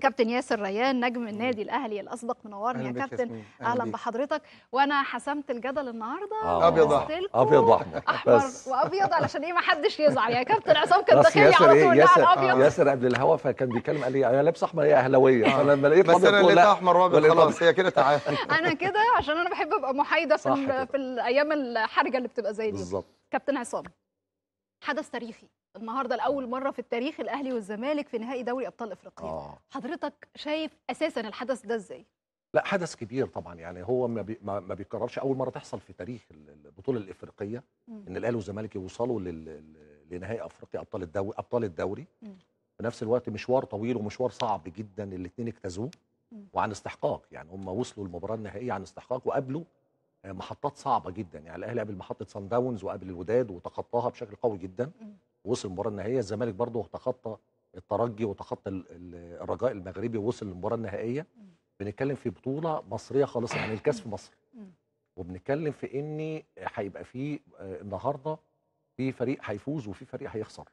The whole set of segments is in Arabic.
كابتن ياسر ريان نجم النادي الاهلي الاسبق منورني يا كابتن اهلا بحضرتك وانا حسمت الجدل النهارده آه. ابيض احمر ابيض احمر وابيض علشان ايه ما حدش يزعل يا كابتن عصام كان داخل على إيه؟ طول ياسر آه. ياسر قبل الهوا فكان بيتكلم قال لي انا لابس احمر هي اهلاويه آه. فانا لما لقيت بس انا اللي احمر وابيض خلاص هي كده تعالى انا كده عشان انا بحب ابقى محايده في, في الايام الحرجه اللي بتبقى زي دي بالظبط كابتن عصام حدث تاريخي النهارده لاول مره في التاريخ الاهلي والزمالك في نهائي دوري ابطال افريقيا آه. حضرتك شايف اساسا الحدث ده ازاي لا حدث كبير طبعا يعني هو ما, بي ما بيتكررش اول مره تحصل في تاريخ البطوله الافريقيه م. ان الاهلي والزمالك يوصلوا لنهائي افريقيا ابطال الدوري ابطال الدوري م. في نفس الوقت مشوار طويل ومشوار صعب جدا الاثنين اجتازوه وعن استحقاق يعني هم وصلوا المباراه النهائيه عن استحقاق وقابلوا آه، محطات صعبه جدا يعني الاهلي قابل محطه سان داونز وقابل الوداد وتخطاها بشكل قوي جدا م. وصل المباراه النهائيه الزمالك برضه تخطى الترجي وتخطى الرجاء المغربي ووصل للمباراه النهائيه بنتكلم في بطوله مصريه خالصه يعني الكاس في مصر وبنتكلم في ان هيبقى في آه، النهارده في فريق هيفوز وفي فريق هيخسر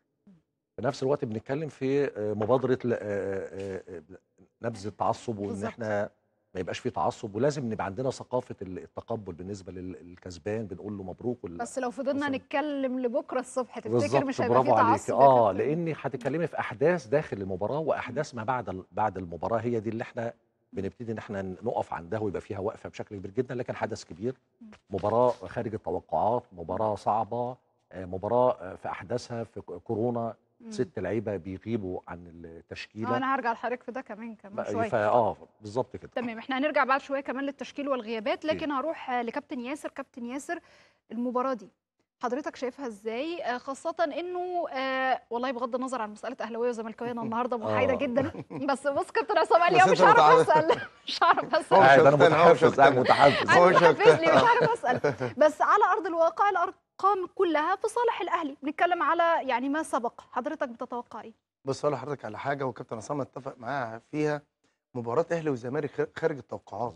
في نفس الوقت بنتكلم في آه، مبادره آه، نبذ التعصب وان احنا ما يبقاش في تعصب ولازم نبقى عندنا ثقافه التقبل بالنسبه للكسبان بنقول له مبروك ولا بس لو فضلنا نتكلم لبكره الصبح تفتكر مش هيبقى في تعصب اه لان هتتكلمي في احداث داخل المباراه واحداث ما بعد بعد المباراه هي دي اللي احنا بنبتدي ان احنا نقف عندها ويبقى فيها وقفه بشكل كبير جدا لكن حدث كبير مباراه خارج التوقعات مباراه صعبه آه، مباراه في احداثها في كورونا ست لعيبه بيغيبوا عن التشكيله آه، انا هرجع لحضرتك في ده كمان كمان شويه اه بالظبط كده تمام احنا هنرجع بعد شويه كمان للتشكيل والغيابات لكن إيه؟ هروح لكابتن ياسر كابتن ياسر المباراه دي حضرتك شايفها ازاي آه، خاصه انه آه والله بغض النظر عن مساله اهلاويه وزملكاويه انا النهارده آه. محايده آه. جدا بس بص كابتن عصام اليوم مش هعرف اسال مش هعرف اسال انا متحفز انا متحفز مش هعرف اسال بس على ارض الواقع الارض الارقام كلها في صالح الاهلي بنتكلم على يعني ما سبق حضرتك بتتوقع ايه بص اقول لحضرتك على حاجه وكابتن عصام اتفق معاها فيها مباراه اهلي والزمالك خارج التوقعات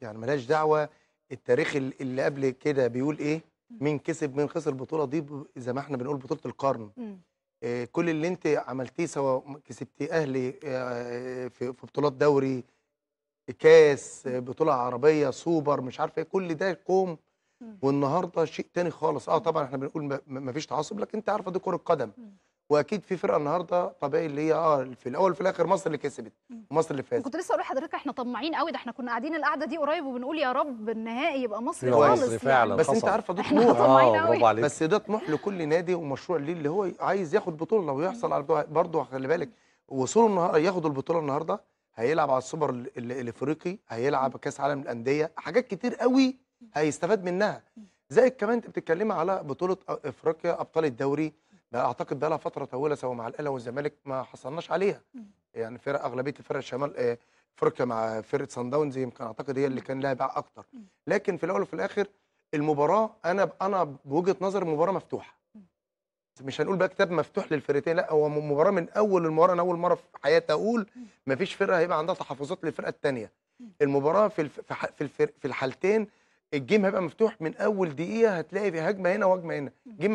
يعني ملاش دعوه التاريخ اللي قبل كده بيقول ايه مين كسب مين خسر البطوله دي زي ما احنا بنقول بطوله القرن إيه كل اللي انت عملتيه سواء كسبتي اهلي آه، في, بطولات دوري كاس بطوله عربيه سوبر مش عارف ايه كل ده كوم والنهارده شيء تاني خالص اه طبعا احنا بنقول ما فيش تعصب لكن انت عارفه دي كره قدم واكيد في فرقه النهارده طبيعي اللي هي اه في الاول في الاخر مصر اللي كسبت ومصر اللي فازت كنت لسه اقول لحضرتك احنا طماعين قوي ده احنا كنا قاعدين القعده دي قريب وبنقول يا رب النهائي يبقى مصري خالص مصري فعلا بس حصل. انت عارفه ده طموح اه بس ده طموح لكل نادي ومشروع ليه اللي هو عايز ياخد بطوله ويحصل على برضه خلي بالك وصوله النهارده ياخد البطوله النهارده هيلعب على السوبر الافريقي هيلعب كاس عالم الانديه حاجات كتير قوي هيستفاد منها زائد كمان انت بتتكلمي على بطوله افريقيا ابطال الدوري بقى اعتقد بقى لها فتره طويله سواء مع الاهلي والزمالك ما حصلناش عليها يعني فرق اغلبيه الفرق شمال آه، افريقيا مع فرقه سان داونز يمكن اعتقد هي اللي كان لها باع اكتر لكن في الاول وفي الاخر المباراه انا انا بوجهه نظر مباراه مفتوحه مش هنقول بقى كتاب مفتوح للفرقتين لا هو مباراه من اول المباراه انا اول مره في حياتي اقول مفيش فرقه هيبقى عندها تحفظات للفرقه الثانيه المباراه في الف... في الف... في الحالتين الجيم هيبقى مفتوح من اول دقيقه هتلاقي في هجمه هنا وهجمه هنا جيم